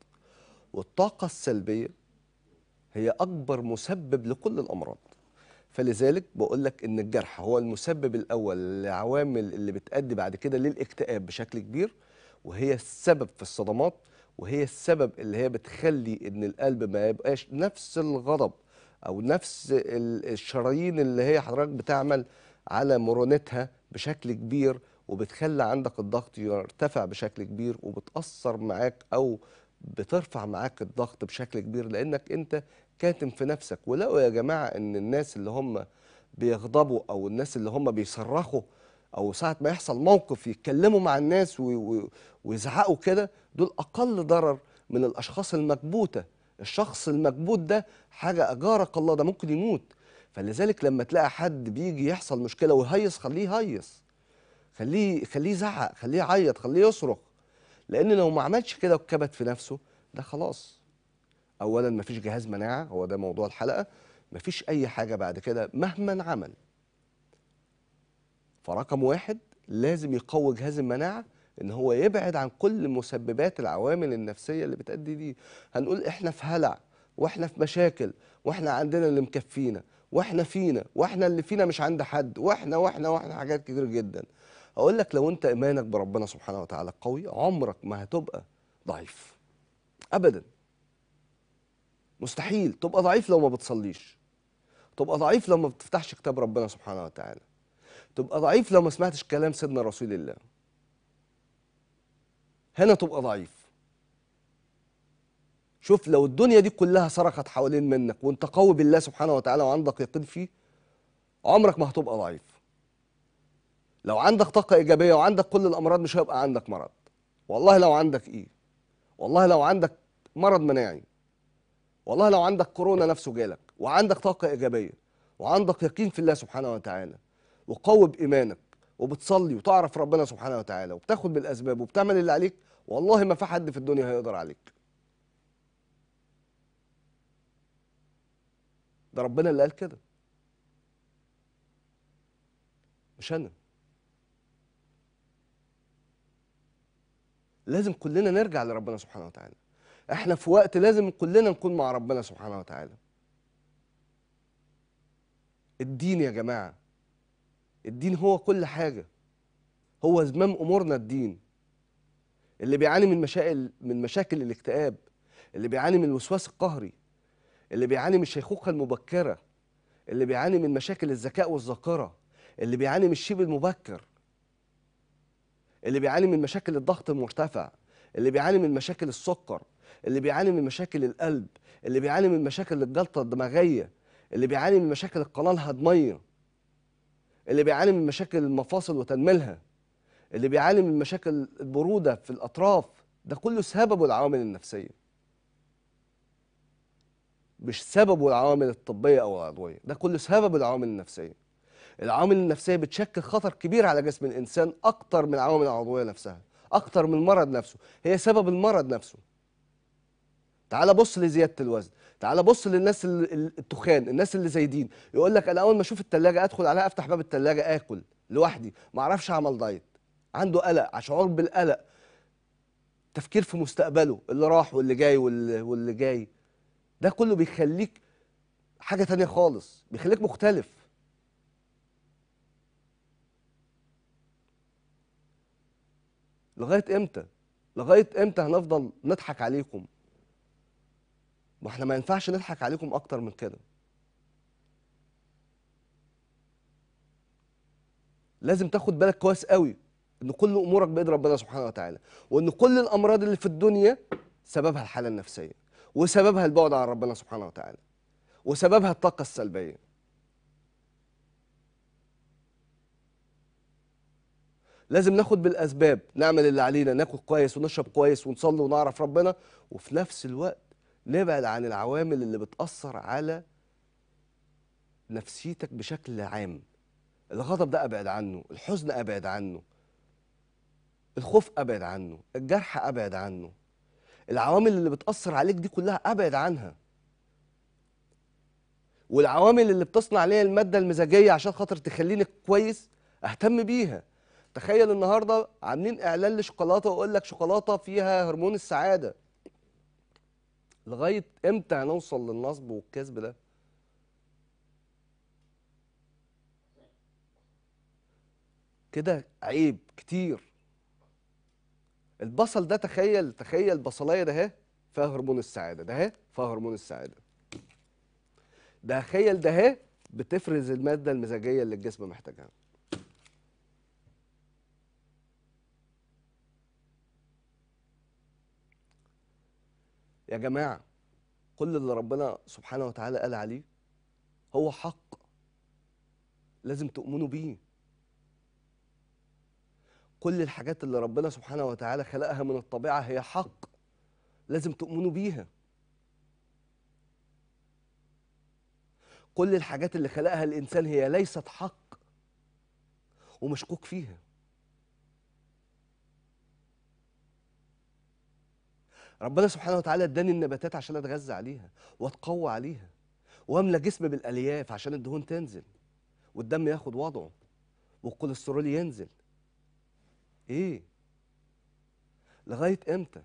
Speaker 1: والطاقة السلبية هي أكبر مسبب لكل الأمراض فلذلك بقول لك إن الجرح هو المسبب الأول لعوامل اللي بتأدي بعد كده للاكتئاب بشكل كبير وهي السبب في الصدمات وهي السبب اللي هي بتخلي إن القلب ما يبقاش نفس الغضب أو نفس الشرايين اللي هي حضرتك بتعمل على مرونتها بشكل كبير وبتخلي عندك الضغط يرتفع بشكل كبير وبتأثر معاك أو بترفع معاك الضغط بشكل كبير لأنك أنت كاتم في نفسك ولقوا يا جماعة أن الناس اللي هم بيغضبوا أو الناس اللي هم بيصرخوا أو ساعة ما يحصل موقف يتكلموا مع الناس ويزعقوا كده دول أقل ضرر من الأشخاص المكبوتة الشخص المكبوت ده حاجة أجارك الله ده ممكن يموت فلذلك لما تلاقي حد بيجي يحصل مشكلة ويهيص خليه يهيص خليه خليه يزعق خليه يعيط خليه يصرخ لان لو ما عملش كده وكبت في نفسه ده خلاص اولا ما فيش جهاز مناعه هو ده موضوع الحلقه ما فيش اي حاجه بعد كده مهما عمل فرقم واحد لازم يقوي جهاز المناعه ان هو يبعد عن كل مسببات العوامل النفسيه اللي بتؤدي دي هنقول احنا في هلع واحنا في مشاكل واحنا عندنا اللي مكفينا واحنا فينا واحنا اللي فينا مش عند حد واحنا واحنا واحنا حاجات كتير جدا اقول لك لو انت ايمانك بربنا سبحانه وتعالى قوي عمرك ما هتبقى ضعيف ابدا مستحيل تبقى ضعيف لو ما بتصليش تبقى ضعيف لو ما بتفتحش كتاب ربنا سبحانه وتعالى تبقى ضعيف لو ما سمعتش كلام سيدنا رسول الله هنا تبقى ضعيف شوف لو الدنيا دي كلها صرخت حوالين منك وانت قوي بالله سبحانه وتعالى وعندك يقين فيه عمرك ما هتبقى ضعيف لو عندك طاقه ايجابيه وعندك كل الامراض مش هيبقى عندك مرض والله لو عندك ايه والله لو عندك مرض مناعي والله لو عندك كورونا نفسه جالك وعندك طاقه ايجابيه وعندك يقين في الله سبحانه وتعالى وقوي بايمانك وبتصلي وتعرف ربنا سبحانه وتعالى وبتاخد بالاسباب وبتعمل اللي عليك والله ما في حد في الدنيا هيقدر عليك ده ربنا اللي قال كده مش انا لازم كلنا نرجع لربنا سبحانه وتعالى احنا في وقت لازم كلنا نكون مع ربنا سبحانه وتعالى الدين يا جماعة الدين هو كل حاجة هو زمام أمورنا الدين اللي بيعاني من مشاكل من مشاكل الاكتئاب اللي بيعاني من الوسواس القهري اللي بيعاني من الشيخوخة المبكرة اللي بيعاني من مشاكل الذكاء والذاكرة اللي بيعاني من الشيب المبكر اللي بيعاني من مشاكل الضغط المرتفع اللي بيعاني من مشاكل السكر اللي بيعاني من مشاكل القلب اللي بيعاني من مشاكل الجلطه الدماغيه اللي بيعاني من مشاكل القناه الهضميه اللي بيعاني من مشاكل المفاصل وتنميلها اللي بيعاني من مشاكل البروده في الاطراف ده كله سببه العوامل النفسيه مش سببه العوامل الطبيه او العضويه ده كله سببه العوامل النفسيه العوامل النفسيه بتشكل خطر كبير على جسم الانسان اكتر من العوامل العضويه نفسها اكتر من المرض نفسه هي سبب المرض نفسه تعال بص لزياده الوزن تعال بص للناس التخان الناس اللي زايدين يقول لك انا اول ما اشوف الثلاجه ادخل عليها افتح باب الثلاجه اكل لوحدي ما اعرفش اعمل دايت عنده قلق شعور بالقلق تفكير في مستقبله اللي راح واللي جاي واللي, واللي جاي ده كله بيخليك حاجه تانية خالص بيخليك مختلف لغايه امتى لغايه امتى هنفضل نضحك عليكم ما احنا ما ينفعش نضحك عليكم اكتر من كده لازم تاخد بالك كويس قوي ان كل امورك بيد ربنا سبحانه وتعالى وان كل الامراض اللي في الدنيا سببها الحاله النفسيه وسببها البعد عن ربنا سبحانه وتعالى وسببها الطاقه السلبيه لازم ناخد بالاسباب نعمل اللي علينا ناكل كويس ونشرب كويس ونصلي ونعرف ربنا وفي نفس الوقت نبعد عن العوامل اللي بتاثر على نفسيتك بشكل عام الغضب ده ابعد عنه الحزن ابعد عنه الخوف ابعد عنه الجرح ابعد عنه العوامل اللي بتاثر عليك دي كلها ابعد عنها والعوامل اللي بتصنع ليا الماده المزاجيه عشان خاطر تخليني كويس اهتم بيها تخيل النهارده عاملين اعلان لشوكولاته واقول لك شوكولاته فيها هرمون السعاده لغايه امتى هنوصل للنصب والكذب ده كده عيب كتير البصل ده تخيل تخيل بصلايه ده اهي فيها هرمون السعاده ده اهي فيها هرمون السعاده ده تخيل ده اهي بتفرز الماده المزاجيه اللي الجسم محتاجها يا جماعة كل اللي ربنا سبحانه وتعالى قال عليه هو حق لازم تؤمنوا بيه كل الحاجات اللي ربنا سبحانه وتعالى خلقها من الطبيعة هي حق لازم تؤمنوا بيها كل الحاجات اللي خلقها الإنسان هي ليست حق ومشكوك فيها ربنا سبحانه وتعالى اداني النباتات عشان اتغذى عليها واتقوى عليها واملى جسمي بالالياف عشان الدهون تنزل والدم ياخد وضعه والكوليسترول ينزل ايه لغايه امتى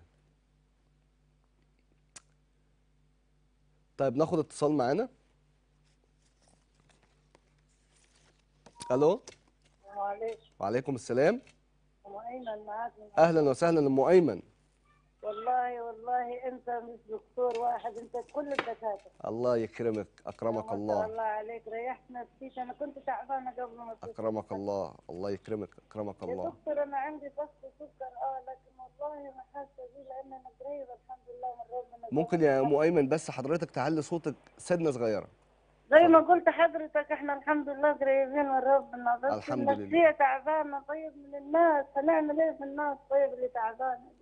Speaker 1: طيب ناخد اتصال معانا الو وعليكم السلام
Speaker 2: ام ايمن معاك اهلا
Speaker 1: وسهلا ام ايمن
Speaker 2: والله والله انت مش دكتور واحد انت كل الدكاتره
Speaker 1: الله يكرمك اكرمك الله الله
Speaker 2: عليك ريحت نفسيتي انا كنت تعبانه قبل ما
Speaker 1: اكرمك الله الله يكرمك اكرمك الله يا دكتور
Speaker 2: انا عندي بس سكر اه لكن والله ما حاسه بيه لان انا قريبه الحمد لله من ربنا ممكن يا ام
Speaker 1: ايمن بس حضرتك تعلي صوتك سدنا صغيره
Speaker 2: زي ما قلت حضرتك احنا الحمد لله قريبين من ربنا بس الحمد لله تعبانه طيب من الناس هنعمل ايه في الناس طيب اللي تعبانه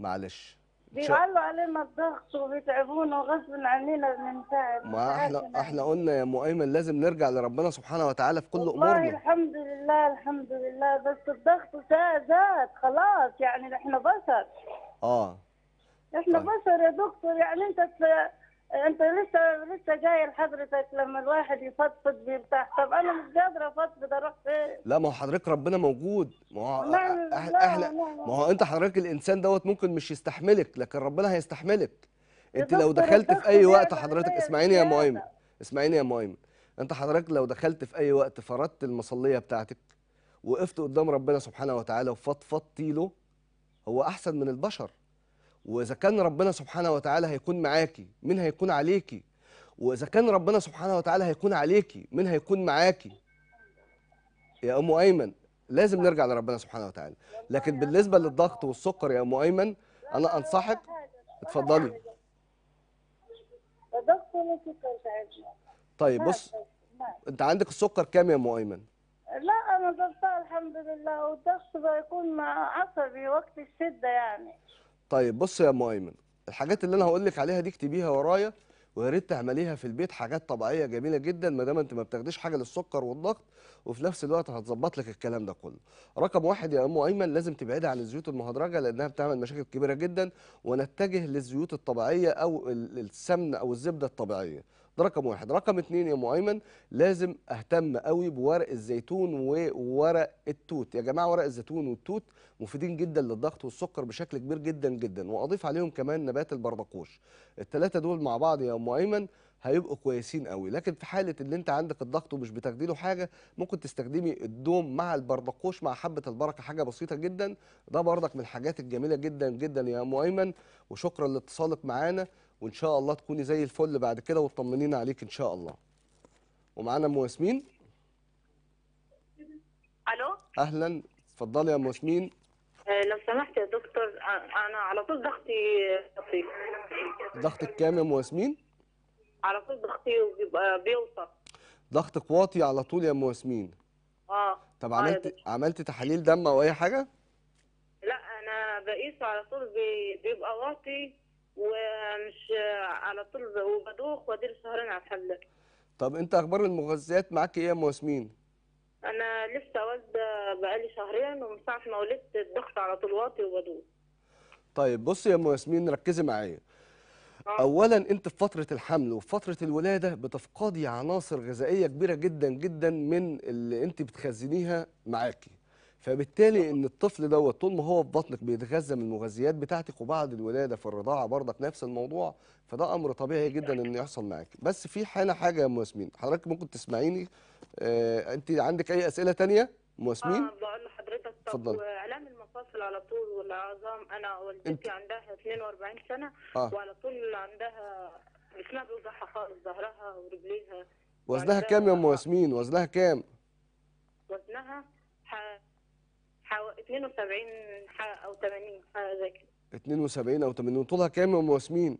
Speaker 1: معلش بيعلوا
Speaker 2: علينا الضغط وبيتعبونا وغصب عننا بنتعب ما احنا
Speaker 1: احنا قلنا يا ام ايمن لازم نرجع لربنا سبحانه وتعالى في كل امورنا والله
Speaker 2: الحمد لله الحمد لله بس الضغط زاد خلاص يعني احنا بشر اه احنا طيب. بشر يا دكتور يعني انت انت لسه لسه جاي لحضرتك لما الواحد يفضفض بيرتاح طب انا مش قادره افضفض اروح فين
Speaker 1: لا ما هو حضرتك ربنا موجود ما هو احنا لا لا ما هو انت حضرتك الانسان دوت ممكن مش يستحملك لكن ربنا هيستحملك انت لو دخلت في اي وقت حضرتك اسمعيني يا مؤمن اسمعيني يا مؤمن انت حضرتك لو دخلت في اي وقت فردت المصليه بتاعتك وقفت قدام ربنا سبحانه وتعالى وفضفضتي له هو احسن من البشر واذا كان ربنا سبحانه وتعالى هيكون معاكي مين هيكون عليكي واذا كان ربنا سبحانه وتعالى هيكون عليكي مين هيكون معاكي يا ام ايمن لازم نرجع لربنا سبحانه وتعالى لكن بالنسبه للضغط والسكر يا ام ايمن انا انصحك اتفضلي
Speaker 2: الضغط والسكر
Speaker 1: طيب بص انت عندك السكر كام يا ام ايمن
Speaker 2: لا انا ضغطها الحمد لله والضغط بيكون مع عصبي وقت الشده يعني
Speaker 1: طيب بص يا ام ايمن الحاجات اللي انا هقول لك عليها دي اكتبيها ورايا ويا ريت تعمليها في البيت حاجات طبيعيه جميله جدا ما دام انت ما بتاخديش حاجه للسكر والضغط وفي نفس الوقت هتظبط لك الكلام ده كله. رقم واحد يا ام ايمن لازم تبعدي عن الزيوت المهدرجه لانها بتعمل مشاكل كبيره جدا ونتجه للزيوت الطبيعيه او السمن او الزبده الطبيعيه. ده رقم واحد رقم اتنين يا ام ايمن لازم اهتم قوي بورق الزيتون وورق التوت يا جماعه ورق الزيتون والتوت مفيدين جدا للضغط والسكر بشكل كبير جدا جدا واضيف عليهم كمان نبات البردقوش الثلاثه دول مع بعض يا ام ايمن هيبقوا كويسين قوي لكن في حاله ان انت عندك الضغط ومش بتاخدي له حاجه ممكن تستخدمي الدوم مع البردقوش مع حبه البركه حاجه بسيطه جدا ده بردك من الحاجات الجميله جدا جدا يا ام ايمن وشكرا لاتصالك معانا وان شاء الله تكوني زي الفل بعد كده وتطمنينا عليك ان شاء الله ومعانا ام ياسمين الو اهلا اتفضلي يا ام ياسمين
Speaker 2: آه، لو سمحت يا دكتور آه، انا على طول ضغطي بطيء
Speaker 1: ضغطك كام يا ام ياسمين
Speaker 2: على طول ضغطي بيوصل
Speaker 1: ضغطك واطي على طول يا ام ياسمين
Speaker 2: اه طب آه عملت
Speaker 1: عملت تحاليل دم او اي حاجه
Speaker 2: لا انا بقيسه على طول بيبقى واطي ومش على طول وبدوخ وادير سهران على الحلاق
Speaker 1: طب انت اخبار المغذيات معاك ايه يا مواسمين؟
Speaker 2: انا لسه والده بقالي شهرين ومن ساعه ما ولدت الضغط على طول واطي وبدوخ
Speaker 1: طيب بصي يا ام ياسمين ركزي معايا آه. اولا انت في فتره الحمل وفي فتره الولاده بتفقدي عناصر غذائيه كبيره جدا جدا من اللي انت بتخزنيها معاكي فبالتالي ان الطفل دوت طول ما هو في بطنك بيتغذى من المغذيات بتاعتك وبعد الولاده في الرضاعه برضك نفس الموضوع فده امر طبيعي جدا انه يحصل معاك بس في حاله حاجه يا ام ياسمين حضرتك ممكن تسمعيني آه انت عندك اي اسئله ثانيه ام ياسمين اه بقول لحضرتك طب اعلام
Speaker 2: المفاصل على طول والعظام انا والدتي انت... عندها 42 سنه آه. وعلى طول عندها اسمها بيوجعها خالص ظهرها ورجليها وزنها كام يا
Speaker 1: ام ياسمين وزنها كام
Speaker 2: وزنها حو... 72 او 80 حاجه زي كده
Speaker 1: 72 او 80 طولها كام يا ام ياسمين؟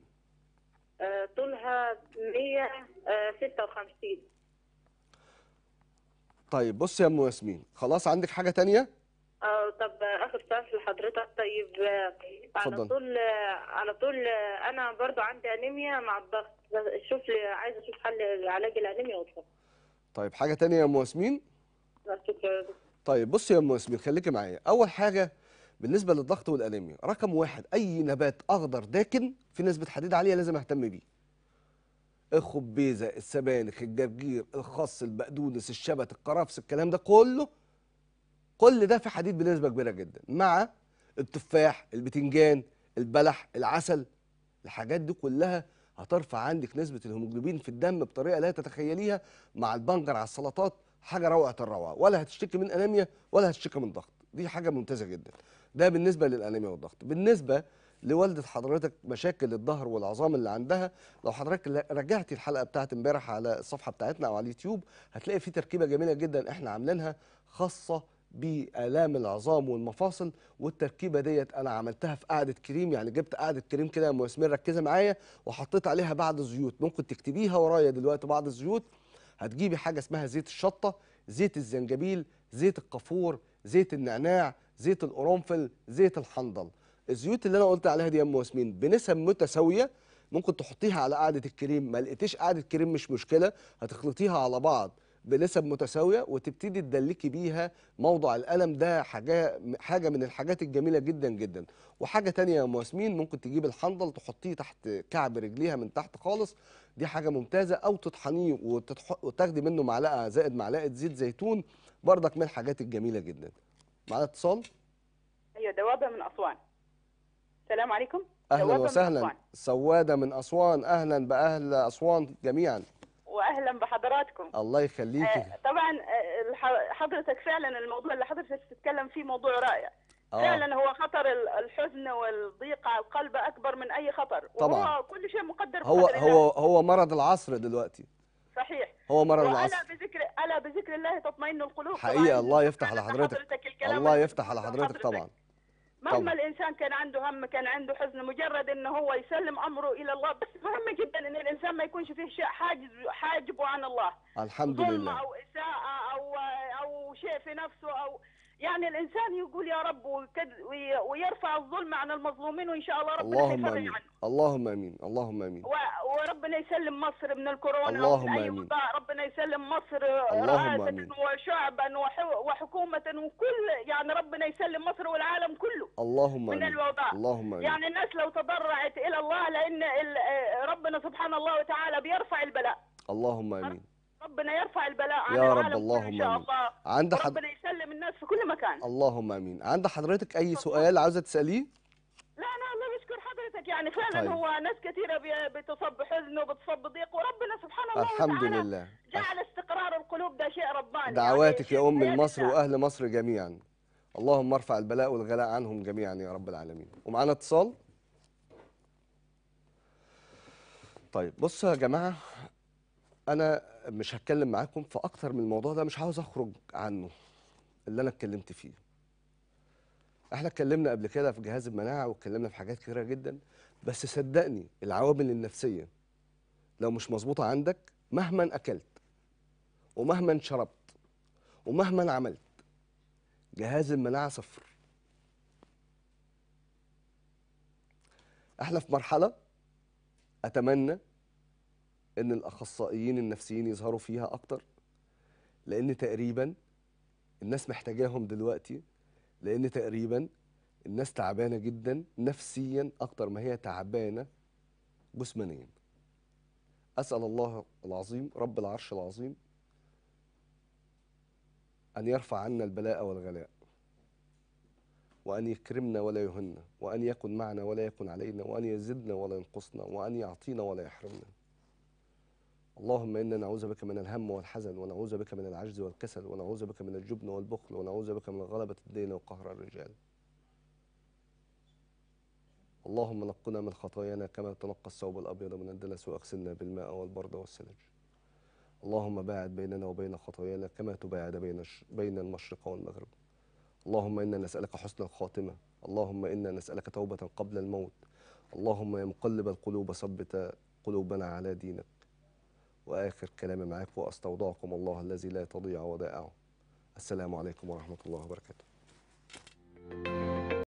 Speaker 2: آه، طولها 156 آه،
Speaker 1: طيب بصي يا ام ياسمين خلاص عندك حاجه ثانيه؟
Speaker 2: اه طب اخر سؤال لحضرتك طيب آه، على فضل. طول على طول انا برضو عندي انيميا مع الضغط شوف لي عايزه اشوف حل علاج الانيميا والضغط
Speaker 1: طيب حاجه ثانيه يا ام ياسمين؟ شكرا طيب بص يا ام ياسمين خليكي معايا اول حاجه بالنسبه للضغط والانيميا رقم واحد اي نبات اخضر داكن في نسبه حديد عاليه لازم اهتم بيه الخبيزه السبانخ الجرجير الخص البقدونس الشبت القرفس الكلام ده كله كل ده في حديد بنسبه كبيره جدا مع التفاح البتنجان البلح العسل الحاجات دي كلها هترفع عندك نسبه الهيموجلوبين في الدم بطريقه لا تتخيليها مع البنجر على السلطات حاجه روعه الروعه ولا هتشتكي من انيميا ولا هتشتكي من ضغط دي حاجه ممتازه جدا ده بالنسبه للانيميا والضغط بالنسبه لوالده حضرتك مشاكل الظهر والعظام اللي عندها لو حضرتك رجعتي الحلقه بتاعت امبارح على الصفحه بتاعتنا او على اليوتيوب هتلاقي في تركيبه جميله جدا احنا عاملينها خاصه بالام العظام والمفاصل والتركيبه ديت انا عملتها في قاعده كريم يعني جبت قاعده كريم كده يا ركزة معايا وحطيت عليها بعض الزيوت ممكن تكتبيها ورايا دلوقتي بعض الزيوت هتجيبي حاجه اسمها زيت الشطه زيت الزنجبيل زيت القفور زيت النعناع زيت القرنفل زيت الحنظل الزيوت اللي انا قلت عليها دي يا ام ياسمين بنسب متساويه ممكن تحطيها على قاعده الكريم ما لقيتيش قاعده كريم مش مشكله هتخلطيها على بعض بنسب متساويه وتبتدي تدلكي بيها موضع الالم ده حاجه حاجه من الحاجات الجميله جدا جدا وحاجه ثانيه يا مواسمين ممكن تجيب الحنظل تحطيه تحت كعب رجليها من تحت خالص دي حاجه ممتازه او تطحنيه وتاخدي منه معلقه زائد معلقه زيت زيتون بردك من الحاجات الجميله جدا معانا اتصال
Speaker 3: ايوه دوابه من اسوان السلام عليكم اهلا وسهلا
Speaker 1: سواده من اسوان اهلا باهل اسوان جميعا
Speaker 3: واهلا بحضراتكم
Speaker 1: الله يخليكي آه
Speaker 3: طبعا آه، حضرتك فعلا الموضوع اللي حضرتك تتكلم فيه موضوع رائع آه. فعلا هو خطر الحزن والضيق على القلب اكبر من اي خطر طبعا وهو كل شيء مقدر هو هو
Speaker 1: هو مرض العصر دلوقتي صحيح هو مرض العصر الا
Speaker 3: بذكر الا بذكر الله تطمئن القلوب حقيقه
Speaker 1: الله يفتح على حضرتك الله يفتح على حضرتك, حضرتك طبعا
Speaker 3: مهما الانسان كان عنده هم كان عنده حزن مجرد انه هو يسلم امره الى الله بس مهم جدا ان الانسان ما يكونش فيه شيء حاجز حاجبه عن الله
Speaker 1: الحمد لله او
Speaker 3: اساءه او او شيء في نفسه او يعني الانسان يقول يا رب ويرفع الظلم عن المظلومين وان شاء الله ربنا اللهم امين عنه.
Speaker 1: اللهم امين اللهم امين
Speaker 3: وربنا يسلم مصر من الكورونا اللهم من أي امين ربنا يسلم مصر رئاسه آمين. وشعبا وحكومه وكل يعني ربنا يسلم مصر والعالم كله
Speaker 1: اللهم من امين الوباء اللهم امين يعني
Speaker 3: الناس لو تضرعت الى الله لان آه، ربنا سبحان الله وتعالى بيرفع البلاء
Speaker 1: اللهم امين
Speaker 3: ربنا يرفع البلاء عن يا رب اللهم ان شاء الله عند حد... ربنا يسلم الناس في كل مكان
Speaker 1: اللهم امين عند حضرتك اي سؤال عاوزه تساليه
Speaker 3: لا انا والله بشكر حضرتك يعني فعلا طيب. هو ناس كثيره بتصب حزن وبتصب ضيق وربنا
Speaker 1: سبحان الله الحمد لله
Speaker 3: جعل استقرار القلوب ده شيء رباني يعني دعواتك يعني يا ام مصر واهل
Speaker 1: مصر جميعا اللهم ارفع البلاء والغلاء عنهم جميعا يا رب العالمين ومعانا اتصال طيب بصوا يا جماعه انا مش هتكلم معاكم في اكتر من الموضوع ده مش عاوز اخرج عنه اللي انا اتكلمت فيه احنا اتكلمنا قبل كده في جهاز المناعه واتكلمنا في حاجات كتيره جدا بس صدقني العوامل النفسيه لو مش مظبوطه عندك مهما اكلت ومهما شربت ومهما عملت جهاز المناعه صفر احنا في مرحله اتمنى ان الاخصائيين النفسيين يظهروا فيها اكتر لان تقريبا الناس محتاجاهم دلوقتي لان تقريبا الناس تعبانه جدا نفسيا اكتر ما هي تعبانه جسمانيا اسال الله العظيم رب العرش العظيم ان يرفع عنا البلاء والغلاء وأن يكرمنا ولا يهنا وأن يكن معنا ولا يكن علينا وأن يزدنا ولا ينقصنا وأن يعطينا ولا يحرمنا اللهم إنا نعوذ بك من الهم والحزن ونعوذ بك من العجز والكسل ونعوذ بك من الجبن والبخل ونعوذ بك من غلبة الدين وقهر الرجال اللهم نقنا من خطايانا كما تنقى الثوب الأبيض من الدنس وأغسلنا بالماء والبرد والثلج اللهم باعد بيننا وبين خطايانا كما تباعد بين بين المشرق والمغرب اللهم إنا نسألك حسن الخاتمة اللهم إنا نسألك توبة قبل الموت اللهم يا مقلب القلوب ثبت قلوبنا على دينك وآخر كلامي معاكم وأستودعكم الله الذي لا تضيع ودائعه السلام عليكم ورحمة الله وبركاته